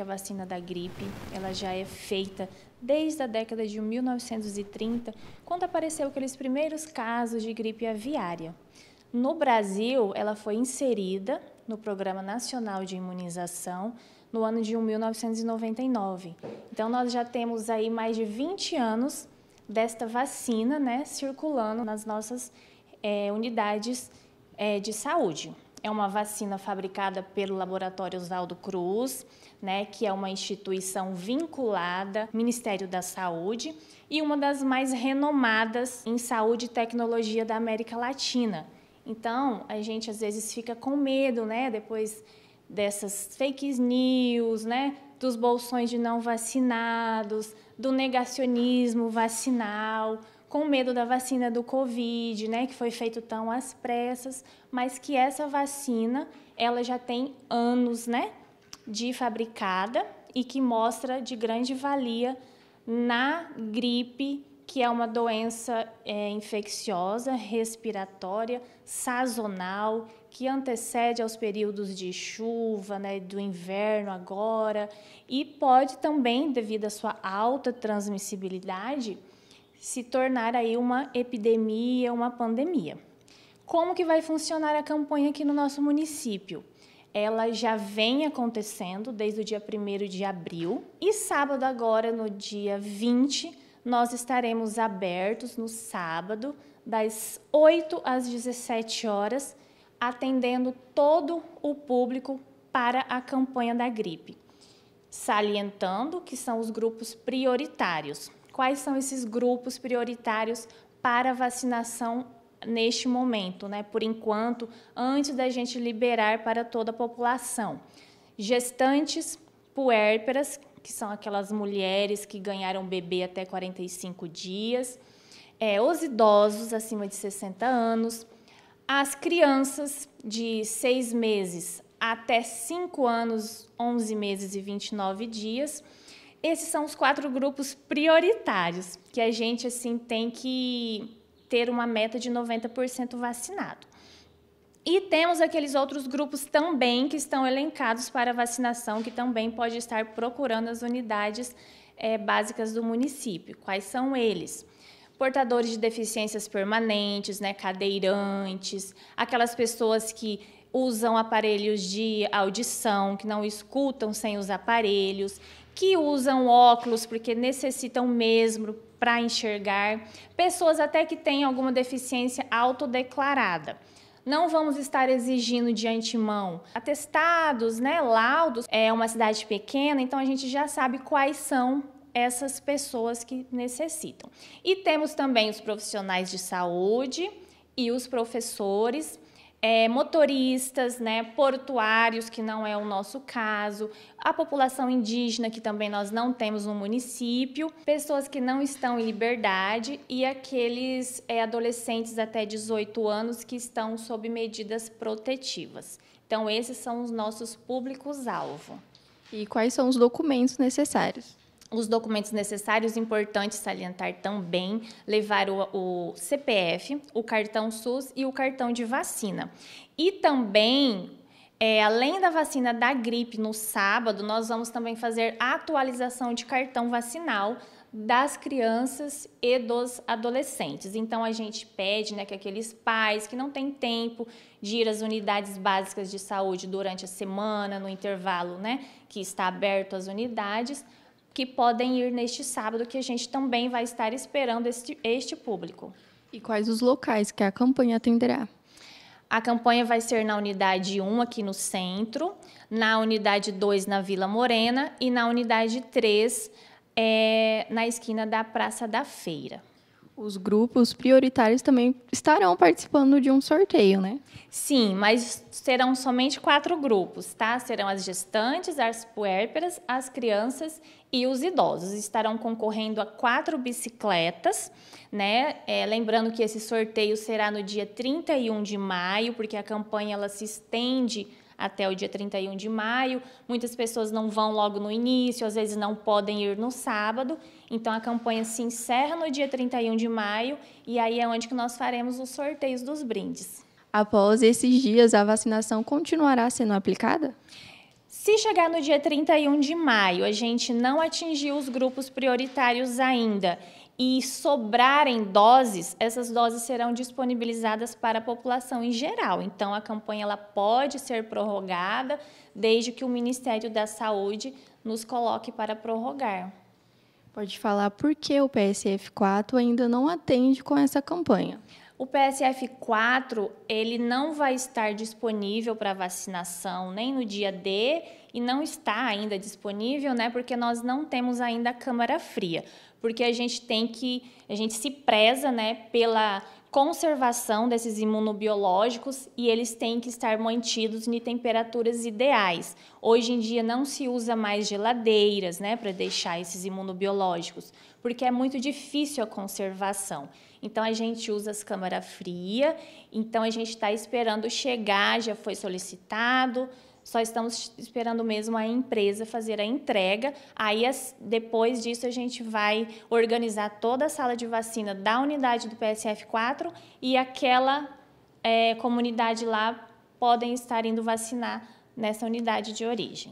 A vacina da gripe, ela já é feita desde a década de 1930, quando apareceu aqueles primeiros casos de gripe aviária. No Brasil, ela foi inserida no Programa Nacional de Imunização no ano de 1999. Então, nós já temos aí mais de 20 anos desta vacina né, circulando nas nossas é, unidades é, de saúde é uma vacina fabricada pelo Laboratório Oswaldo Cruz, né, que é uma instituição vinculada ao Ministério da Saúde e uma das mais renomadas em saúde e tecnologia da América Latina. Então, a gente às vezes fica com medo, né, depois dessas fake news, né, dos bolsões de não vacinados, do negacionismo vacinal, com medo da vacina do Covid, né, que foi feito tão às pressas, mas que essa vacina, ela já tem anos, né, de fabricada e que mostra de grande valia na gripe, que é uma doença é, infecciosa, respiratória, sazonal, que antecede aos períodos de chuva, né, do inverno agora, e pode também, devido à sua alta transmissibilidade, se tornar aí uma epidemia, uma pandemia. Como que vai funcionar a campanha aqui no nosso município? Ela já vem acontecendo desde o dia 1 de abril e sábado agora, no dia 20, nós estaremos abertos no sábado, das 8 às 17 horas, atendendo todo o público para a campanha da gripe, salientando que são os grupos prioritários: quais são esses grupos prioritários para vacinação neste momento, né? Por enquanto, antes da gente liberar para toda a população. Gestantes, puérperas, que são aquelas mulheres que ganharam bebê até 45 dias, é, os idosos acima de 60 anos, as crianças de 6 meses até 5 anos, 11 meses e 29 dias, esses são os quatro grupos prioritários que a gente assim tem que ter uma meta de 90% vacinado. E temos aqueles outros grupos também que estão elencados para vacinação, que também pode estar procurando as unidades é, básicas do município. Quais são eles? Portadores de deficiências permanentes, né, cadeirantes, aquelas pessoas que usam aparelhos de audição, que não escutam sem os aparelhos, que usam óculos porque necessitam mesmo para enxergar, pessoas até que têm alguma deficiência autodeclarada. Não vamos estar exigindo de antemão atestados, né, laudos. É uma cidade pequena, então a gente já sabe quais são essas pessoas que necessitam. E temos também os profissionais de saúde e os professores é, motoristas, né, portuários, que não é o nosso caso, a população indígena, que também nós não temos no município, pessoas que não estão em liberdade e aqueles é, adolescentes até 18 anos que estão sob medidas protetivas. Então, esses são os nossos públicos-alvo. E quais são os documentos necessários? os documentos necessários, importante salientar também, levar o, o, CPF, o cartão SUS e o cartão de vacina. E também, é, além da vacina da gripe no sábado, nós vamos também fazer a atualização de cartão vacinal das crianças e dos adolescentes. Então a gente pede né, que aqueles pais que não têm tempo de ir às unidades básicas de saúde durante a semana, no intervalo né, que está aberto às unidades, que podem ir neste sábado, que a gente também vai estar esperando este, este público. E quais os locais que a campanha atenderá? A campanha vai ser na unidade 1 aqui no centro, na unidade 2 na Vila Morena e na unidade 3 é, eh, na esquina da Praça da Feira os grupos prioritários também estarão participando de um sorteio, né? Sim, mas serão somente quatro grupos, tá? Serão as gestantes, as puérperas, as crianças e os idosos. Estarão concorrendo a quatro bicicletas, né? É, lembrando que esse sorteio será no dia 31 de maio, porque a campanha ela se estende até o dia 31 de maio. Muitas pessoas não vão logo no início, às vezes não podem ir no sábado. Então a campanha se encerra no dia 31 de maio e aí é onde que nós faremos os sorteios dos brindes. Após esses dias, a vacinação continuará sendo aplicada? Se chegar no dia 31 de maio, a gente não atingiu os grupos prioritários ainda e sobrarem doses, essas doses serão disponibilizadas para a população em geral. Então, a campanha ela pode ser prorrogada desde que o Ministério da Saúde nos coloque para prorrogar. Pode falar por que o PSF 4 ainda não atende com essa campanha? O PSF 4 ele não vai estar disponível para vacinação nem no dia D e não está ainda disponível, né? Porque nós não temos ainda a câmara fria, porque a gente tem que a gente se preza, né? Pela conservação desses imunobiológicos e eles têm que estar mantidos em temperaturas ideais. Hoje em dia não se usa mais geladeiras, né, para deixar esses imunobiológicos, porque é muito difícil a conservação. Então a gente usa as câmara fria. Então a gente está esperando chegar, já foi solicitado só estamos esperando mesmo a empresa fazer a entrega. Aí, depois disso, a gente vai organizar toda a sala de vacina da unidade do PSF4 e aquela é, comunidade lá podem estar indo vacinar nessa unidade de origem.